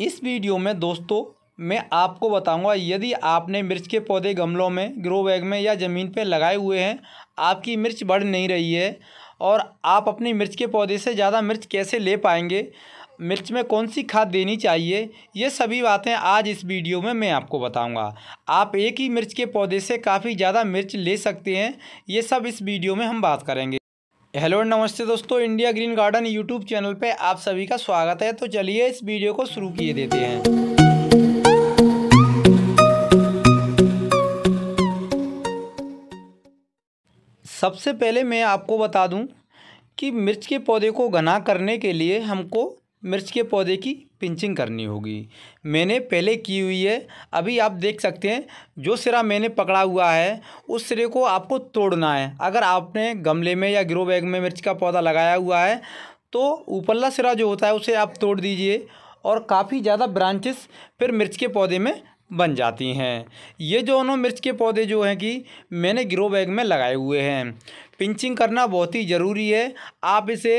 इस वीडियो में दोस्तों मैं आपको बताऊंगा यदि आपने मिर्च के पौधे गमलों में ग्रो बैग में या ज़मीन पर लगाए हुए हैं आपकी मिर्च बढ़ नहीं रही है और आप अपनी मिर्च के पौधे से ज़्यादा मिर्च कैसे ले पाएंगे मिर्च में कौन सी खाद देनी चाहिए ये सभी बातें आज इस वीडियो में मैं आपको बताऊंगा आप एक ही मिर्च के पौधे से काफ़ी ज़्यादा मिर्च ले सकते हैं ये सब इस वीडियो में हम बात करेंगे हेलो नमस्ते दोस्तों India Green Garden YouTube channel पे आप सभी का स्वागत है तो चलिए इस वीडियो को शुरू किए देते हैं सबसे पहले मैं आपको बता दूं कि मिर्च के पौधे को घना करने के लिए हमको मिर्च के पौधे की पिंचिंग करनी होगी मैंने पहले की हुई है अभी आप देख सकते हैं जो सिरा मैंने पकड़ा हुआ है उस सिरे को आपको तोड़ना है अगर आपने गमले में या ग्रो बैग में मिर्च का पौधा लगाया हुआ है तो ऊपरला सिरा जो होता है उसे आप तोड़ दीजिए और काफ़ी ज़्यादा ब्रांचेस फिर मिर्च के पौधे में बन जाती हैं ये जो दोनों मिर्च के पौधे जो हैं कि मैंने ग्रो बैग में लगाए हुए हैं पिंचिंग करना बहुत ही ज़रूरी है आप इसे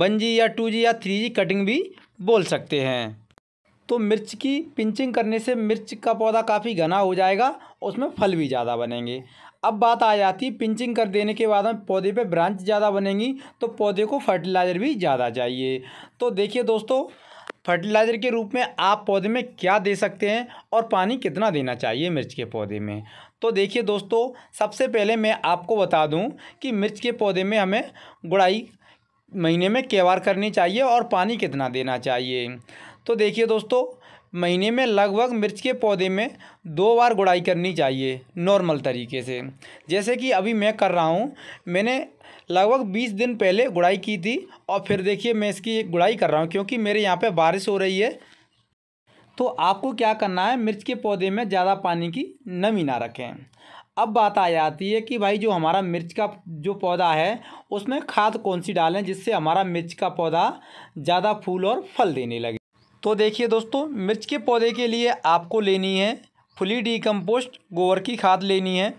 वन जी या टू जी या थ्री जी कटिंग भी बोल सकते हैं तो मिर्च की पिंचिंग करने से मिर्च का पौधा काफ़ी घना हो जाएगा उसमें फल भी ज़्यादा बनेंगे अब बात आ जाती है पिंचिंग कर देने के बाद में पौधे पे ब्रांच ज़्यादा बनेंगी तो पौधे को फर्टिलाइज़र भी ज़्यादा चाहिए तो देखिए दोस्तों फर्टिलाइज़र के रूप में आप पौधे में क्या दे सकते हैं और पानी कितना देना चाहिए मिर्च के पौधे में तो देखिए दोस्तों सबसे पहले मैं आपको बता दूं कि मिर्च के पौधे में हमें गुड़ाई महीने में केवार करनी चाहिए और पानी कितना देना चाहिए तो देखिए दोस्तों महीने में लगभग मिर्च के पौधे में दो बार गुड़ाई करनी चाहिए नॉर्मल तरीके से जैसे कि अभी मैं कर रहा हूँ मैंने लगभग बीस दिन पहले गुड़ाई की थी और फिर देखिए मैं इसकी गुड़ाई कर रहा हूँ क्योंकि मेरे यहाँ पर बारिश हो रही है तो आपको क्या करना है मिर्च के पौधे में ज़्यादा पानी की नमी ना रखें अब बात आ जाती है कि भाई जो हमारा मिर्च का जो पौधा है उसमें खाद कौन सी डालें जिससे हमारा मिर्च का पौधा ज़्यादा फूल और फल देने लगे तो देखिए दोस्तों मिर्च के पौधे के लिए आपको लेनी है फुली डी कम्पोस्ट गोबर की खाद लेनी है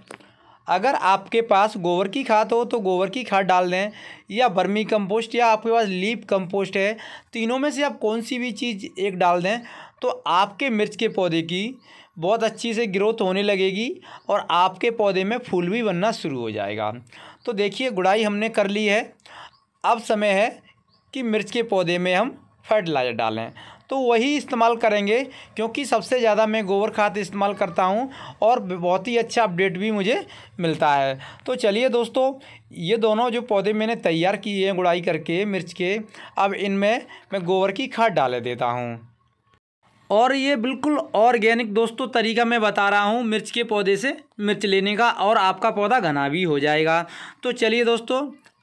अगर आपके पास गोबर की खाद हो तो गोबर की खाद डाल दें या बर्मी कंपोस्ट या आपके पास लीप कंपोस्ट है तीनों में से आप कौन सी भी चीज़ एक डाल दें तो आपके मिर्च के पौधे की बहुत अच्छी से ग्रोथ होने लगेगी और आपके पौधे में फूल भी बनना शुरू हो जाएगा तो देखिए गुड़ाई हमने कर ली है अब समय है कि मिर्च के पौधे में हम फर्टिलाइज़र डालें तो वही इस्तेमाल करेंगे क्योंकि सबसे ज़्यादा मैं गोबर खाद इस्तेमाल करता हूँ और बहुत ही अच्छा अपडेट भी मुझे मिलता है तो चलिए दोस्तों ये दोनों जो पौधे मैंने तैयार किए हैं गुड़ाई करके मिर्च के अब इनमें मैं गोबर की खाद डाल देता हूँ और ये बिल्कुल ऑर्गेनिक दोस्तों तरीका मैं बता रहा हूँ मिर्च के पौधे से मिर्च लेने का और आपका पौधा घना भी हो जाएगा तो चलिए दोस्तों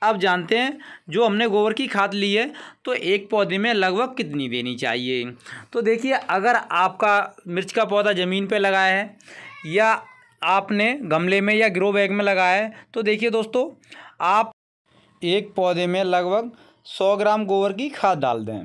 अब जानते हैं जो हमने गोबर की खाद ली है तो एक पौधे में लगभग कितनी देनी चाहिए तो देखिए अगर आपका मिर्च का पौधा ज़मीन पर लगाया है या आपने गमले में या ग्रो बैग में लगाया है तो देखिए दोस्तों आप एक पौधे में लगभग सौ ग्राम गोबर की खाद डाल दें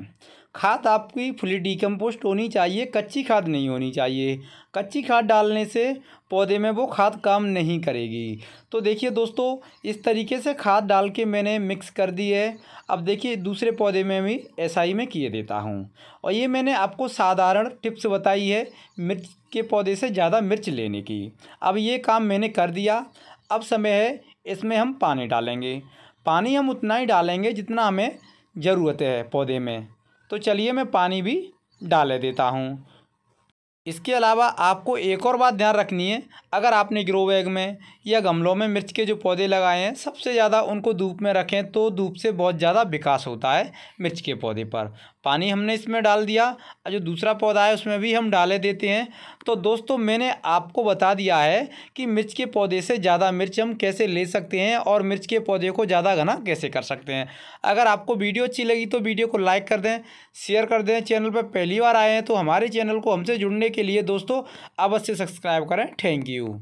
खाद आपकी फुली डिकम्पोस्ट होनी चाहिए कच्ची खाद नहीं होनी चाहिए कच्ची खाद डालने से पौधे में वो खाद काम नहीं करेगी तो देखिए दोस्तों इस तरीके से खाद डाल के मैंने मिक्स कर दी है अब देखिए दूसरे पौधे में भी ऐसा ही मैं किए देता हूँ और ये मैंने आपको साधारण टिप्स बताई है मिर्च के पौधे से ज़्यादा मिर्च लेने की अब ये काम मैंने कर दिया अब समय है इसमें हम पानी डालेंगे पानी हम उतना ही डालेंगे जितना हमें ज़रूरत है पौधे में तो चलिए मैं पानी भी डाले देता हूँ इसके अलावा आपको एक और बात ध्यान रखनी है अगर आपने ग्रो बैग में या गमलों में मिर्च के जो पौधे लगाए हैं सबसे ज़्यादा उनको धूप में रखें तो धूप से बहुत ज़्यादा विकास होता है मिर्च के पौधे पर पानी हमने इसमें डाल दिया और जो दूसरा पौधा है उसमें भी हम डाले देते हैं तो दोस्तों मैंने आपको बता दिया है कि मिर्च के पौधे से ज़्यादा मिर्च हम कैसे ले सकते हैं और मिर्च के पौधे को ज़्यादा घना कैसे कर सकते हैं अगर आपको वीडियो अच्छी लगी तो वीडियो को लाइक कर दें शेयर कर दें चैनल पर पहली बार आए हैं तो हमारे चैनल को हमसे जुड़ने के लिए दोस्तों अवश्य सब्सक्राइब करें थैंक यू